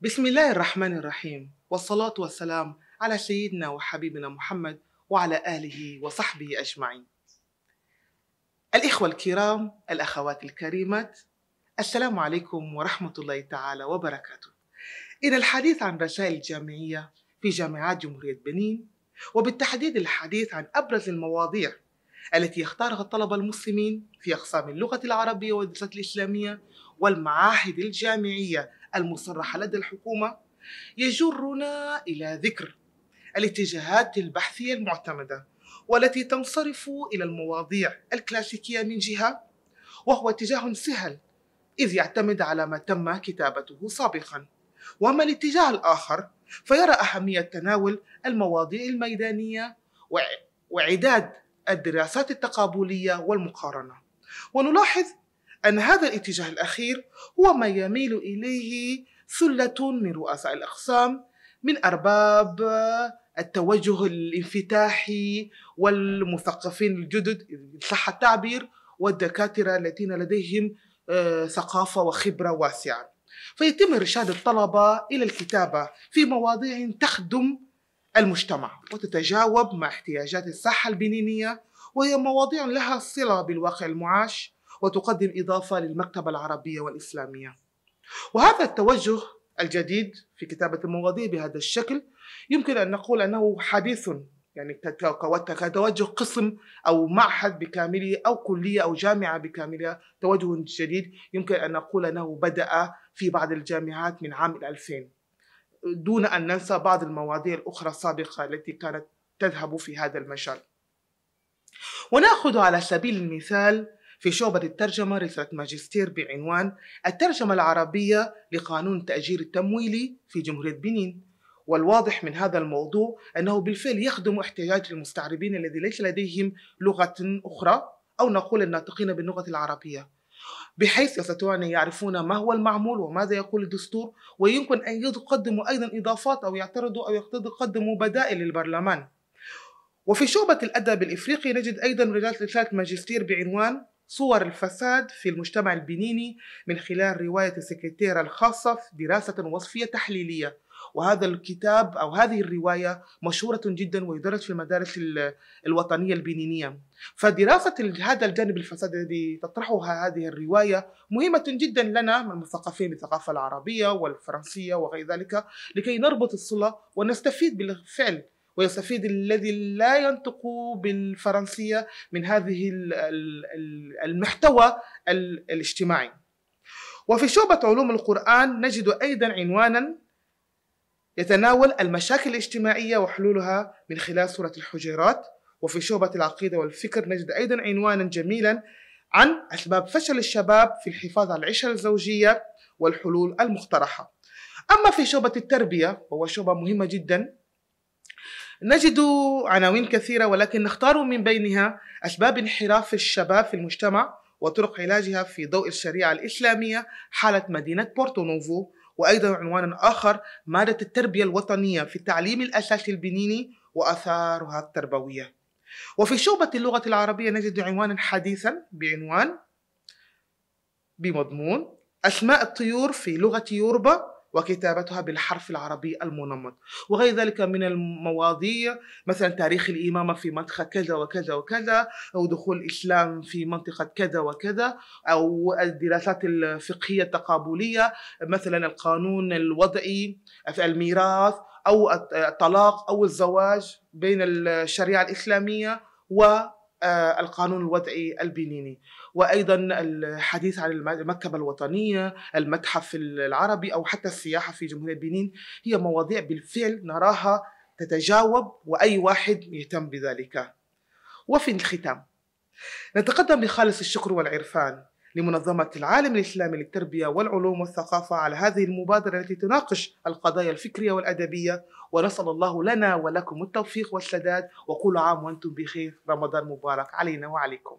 بسم الله الرحمن الرحيم والصلاة والسلام على سيدنا وحبيبنا محمد وعلى آله وصحبه أجمعين الإخوة الكرام الأخوات الكريمات السلام عليكم ورحمة الله تعالى وبركاته إلى الحديث عن رسائل الجامعية في جامعات جمهورية بنين وبالتحديد الحديث عن أبرز المواضيع التي يختارها الطلبة المسلمين في أقسام اللغة العربية والدراسات الإسلامية والمعاهد الجامعية المصرحة لدى الحكومة يجرنا إلى ذكر الاتجاهات البحثية المعتمدة والتي تنصرف إلى المواضيع الكلاسيكية من جهة وهو اتجاه سهل إذ يعتمد على ما تم كتابته سابقا وأما الاتجاه الآخر فيرى أهمية تناول المواضيع الميدانية وعداد الدراسات التقابلية والمقارنة ونلاحظ أن هذا الاتجاه الأخير هو ما يميل إليه سلة من رؤساء الأقسام من أرباب التوجه الانفتاحي والمثقفين الجدد إن صح التعبير والدكاترة الذين لديهم آه، ثقافة وخبرة واسعة فيتم إرشاد الطلبة إلى الكتابة في مواضيع تخدم المجتمع وتتجاوب مع احتياجات الساحة البنينية وهي مواضيع لها صلة بالواقع المعاش وتقدم إضافة للمكتبة العربية والإسلامية وهذا التوجه الجديد في كتابة المواضيع بهذا الشكل يمكن أن نقول أنه حديث يعني كتوجه قسم أو معهد بكامله أو كلية أو جامعة بكاملها توجه جديد يمكن أن نقول أنه بدأ في بعض الجامعات من عام 2000 دون أن ننسى بعض المواضيع الأخرى السابقة التي كانت تذهب في هذا المجال ونأخذ على سبيل المثال في شعبة الترجمة رسالة ماجستير بعنوان الترجمة العربية لقانون التأجير التمويلي في جمهورية بنين والواضح من هذا الموضوع أنه بالفعل يخدم احتياجات المستعربين الذي ليس لديهم لغة أخرى أو نقول الناطقين باللغة العربية بحيث يستطيعوا أن يعرفون ما هو المعمول وماذا يقول الدستور ويمكن أن يقدموا أيضا إضافات أو يعترضوا أو يقدموا بدائل للبرلمان وفي شعبة الأدب الإفريقي نجد أيضا رسالة ماجستير بعنوان صور الفساد في المجتمع البنيني من خلال رواية السكرتيرة الخاصة في دراسة وصفية تحليلية وهذا الكتاب أو هذه الرواية مشهورة جدا ويدرس في المدارس الوطنية البنينية فدراسة هذا الجانب الفساد الذي تطرحها هذه الرواية مهمة جدا لنا من المثقفين بالثقافة العربية والفرنسية وغير ذلك لكي نربط الصلة ونستفيد بالفعل ويستفيد الذي لا ينطق بالفرنسية من هذه المحتوى الاجتماعي وفي شعبة علوم القرآن نجد أيضا عنوانا يتناول المشاكل الاجتماعية وحلولها من خلال سورة الحجرات وفي شعبة العقيدة والفكر نجد أيضا عنوانا جميلا عن أسباب فشل الشباب في الحفاظ على العشرة الزوجية والحلول المقترحة أما في شعبة التربية وهو شعبة مهمة جدا نجد عناوين كثيرة ولكن نختار من بينها أسباب انحراف الشباب في المجتمع وطرق علاجها في ضوء الشريعة الإسلامية حالة مدينة بورتو نوفو وأيضا عنوان آخر مادة التربية الوطنية في التعليم الأساسي البنيني وأثارها التربوية وفي شعبة اللغة العربية نجد عنوانا حديثا بعنوان بمضمون أسماء الطيور في لغة يوربا وكتابتها بالحرف العربي المنمط وغير ذلك من المواضيع مثلا تاريخ الإمامة في منطقة كذا وكذا وكذا أو دخول الإسلام في منطقة كذا وكذا أو الدراسات الفقهية التقابلية مثلا القانون الوضعي في الميراث أو الطلاق أو الزواج بين الشريعة الإسلامية و آه، القانون الوضعي البنيني وأيضا الحديث عن المكتبة الوطنية المتحف العربي أو حتى السياحة في جمهورية بنين هي مواضيع بالفعل نراها تتجاوب وأي واحد يهتم بذلك وفي الختام نتقدم بخالص الشكر والعرفان لمنظمة العالم الإسلامي للتربية والعلوم والثقافة على هذه المبادرة التي تناقش القضايا الفكرية والأدبية ونسأل الله لنا ولكم التوفيق والسداد وكل عام وأنتم بخير رمضان مبارك علينا وعليكم